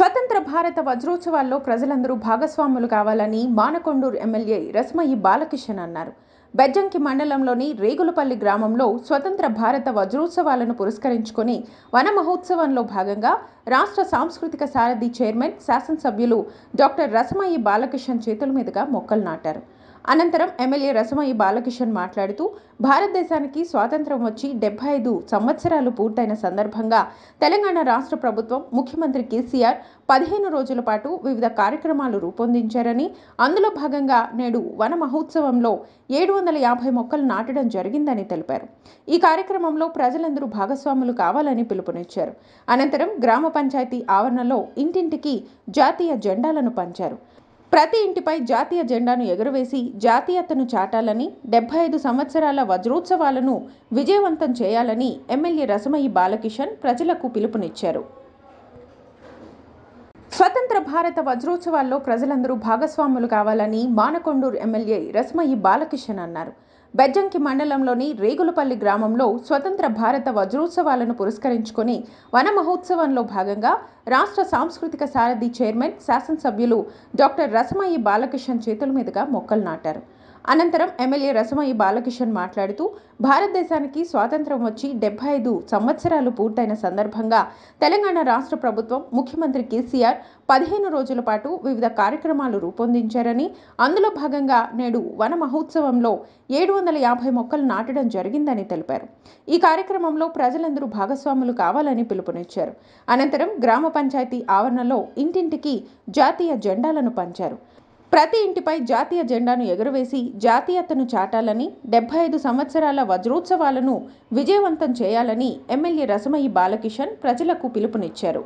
స్వతంత్ర భారత వజ్రోత్సవాల్లో ప్రజలందరూ భాగస్వాములు కావాలని మానకొండూరు ఎమ్మెల్యే రస్మయి బాలకిషన్ అన్నారు బెజ్జంకి మండలంలోని రేగులపల్లి గ్రామంలో స్వతంత్ర భారత వజ్రోత్సవాలను పురస్కరించుకొని వన మహోత్సవంలో భాగంగా రాష్ట్ర సాంస్కృతిక సారథి చైర్మన్ శాసనసభ్యులు డాక్టర్ రసమయ్య బాలకిషన్ చేతుల మీదుగా మొక్కలు నాటారు అనంతరం ఎమ్మెల్యే రసమయ్య బాలకిషన్ మాట్లాడుతూ భారతదేశానికి స్వాతంత్రం వచ్చి డెబ్బై ఐదు సంవత్సరాలు పూర్తయిన సందర్భంగా తెలంగాణ రాష్ట్ర ప్రభుత్వం ముఖ్యమంత్రి కేసీఆర్ పదిహేను రోజుల పాటు వివిధ కార్యక్రమాలు రూపొందించారని అందులో భాగంగా నేడు వన మహోత్సవంలో ఏడు వందల యాభై మొక్కలు నాటడం జరిగిందని తెలిపారు ఈ కార్యక్రమంలో ప్రజలందరూ భాగస్వాములు కావాలని పిలుపునిచ్చారు అనంతరం గ్రామ పంచాయతీ ఆవరణలో ఇంటింటికి జాతీయ జెండాలను పంచారు ప్రతి ఇంటిపై జాతీయ జెండాను ఎగురవేసి జాతీయతను చాటాలని డెబ్బై ఐదు సంవత్సరాల వజ్రోత్సవాలను విజయవంతం చేయాలని ఎమ్మెల్యే రసమయ్యి బాలకిషన్ ప్రజలకు పిలుపునిచ్చారు స్వతంత్ర భారత వజ్రోత్సవాల్లో ప్రజలందరూ భాగస్వాములు కావాలని మానకొండూరు ఎమ్మెల్యే రసమయ్యి బాలకిషన్ అన్నారు బెజ్జంకి మండలంలోని రేగులపల్లి గ్రామంలో స్వతంత్ర భారత వజ్రోత్సవాలను పురస్కరించుకొని వన మహోత్సవంలో భాగంగా రాష్ట్ర సాంస్కృతిక సారథి చైర్మన్ శాసనసభ్యులు డాక్టర్ రసమయ్య బాలకృష్ణ చేతుల మీదుగా మొక్కలు నాటారు అనంతరం ఎమ్మెల్యే రసమయ్య బాలకిషన్ మాట్లాడుతూ భారతదేశానికి స్వాతంత్రం వచ్చి డెబ్బై ఐదు సంవత్సరాలు పూర్తయిన సందర్భంగా తెలంగాణ రాష్ట్ర ప్రభుత్వం ముఖ్యమంత్రి కేసీఆర్ పదిహేను రోజుల పాటు వివిధ కార్యక్రమాలు రూపొందించారని అందులో భాగంగా నేడు వన మహోత్సవంలో ఏడు వందల యాభై మొక్కలు నాటడం జరిగిందని తెలిపారు ఈ కార్యక్రమంలో ప్రజలందరూ భాగస్వాములు కావాలని పిలుపునిచ్చారు అనంతరం గ్రామ పంచాయతీ ఆవరణలో ఇంటింటికి జాతీయ జెండాలను పంచారు ప్రతి ఇంటిపై జాతీయ జెండాను ఎగురవేసి జాతీయతను చాటాలని డెబ్బై ఐదు సంవత్సరాల వజ్రోత్సవాలను విజయవంతం చేయాలని ఎమ్మెల్యే రసమయి బాలకిషన్ ప్రజలకు పిలుపునిచ్చారు